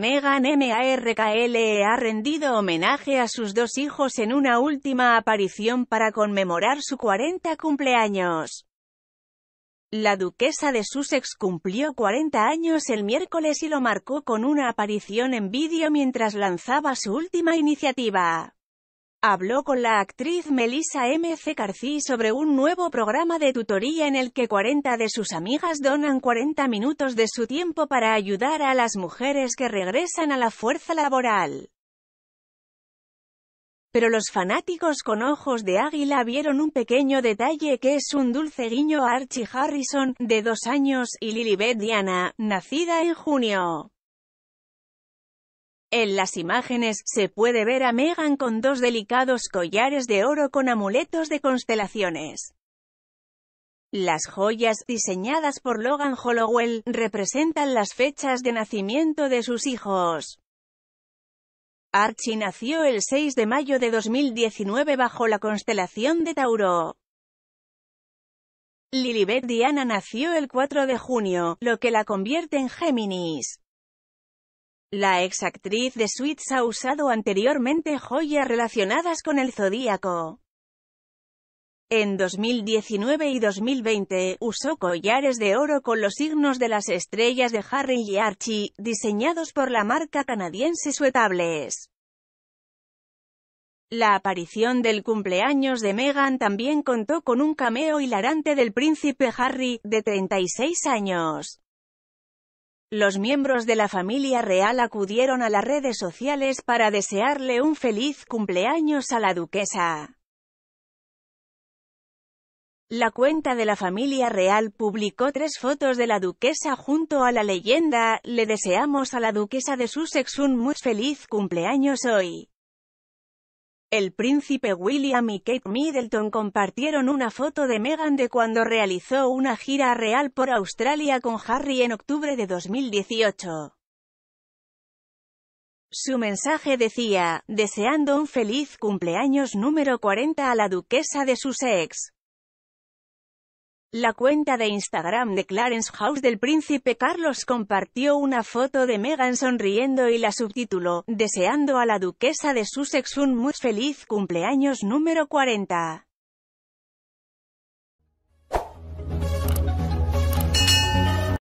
Megan MARKLE ha rendido homenaje a sus dos hijos en una última aparición para conmemorar su 40 cumpleaños. La duquesa de Sussex cumplió 40 años el miércoles y lo marcó con una aparición en vídeo mientras lanzaba su última iniciativa habló con la actriz Melissa M. C. Carci sobre un nuevo programa de tutoría en el que 40 de sus amigas donan 40 minutos de su tiempo para ayudar a las mujeres que regresan a la fuerza laboral. Pero los fanáticos con ojos de águila vieron un pequeño detalle que es un dulce guiño a Archie Harrison, de dos años, y Lilibet Diana, nacida en junio. En las imágenes, se puede ver a Megan con dos delicados collares de oro con amuletos de constelaciones. Las joyas, diseñadas por Logan Hollowell, representan las fechas de nacimiento de sus hijos. Archie nació el 6 de mayo de 2019 bajo la constelación de Tauro. Lilibet Diana nació el 4 de junio, lo que la convierte en Géminis. La exactriz de Suits ha usado anteriormente joyas relacionadas con el zodíaco. En 2019 y 2020, usó collares de oro con los signos de las estrellas de Harry y Archie, diseñados por la marca canadiense Suetables. La aparición del cumpleaños de Meghan también contó con un cameo hilarante del príncipe Harry, de 36 años. Los miembros de la familia real acudieron a las redes sociales para desearle un feliz cumpleaños a la duquesa. La cuenta de la familia real publicó tres fotos de la duquesa junto a la leyenda, le deseamos a la duquesa de Sussex un muy feliz cumpleaños hoy. El príncipe William y Kate Middleton compartieron una foto de Meghan de cuando realizó una gira real por Australia con Harry en octubre de 2018. Su mensaje decía, deseando un feliz cumpleaños número 40 a la duquesa de Sussex. La cuenta de Instagram de Clarence House del príncipe Carlos compartió una foto de Meghan sonriendo y la subtituló, deseando a la duquesa de Sussex un muy feliz cumpleaños número 40.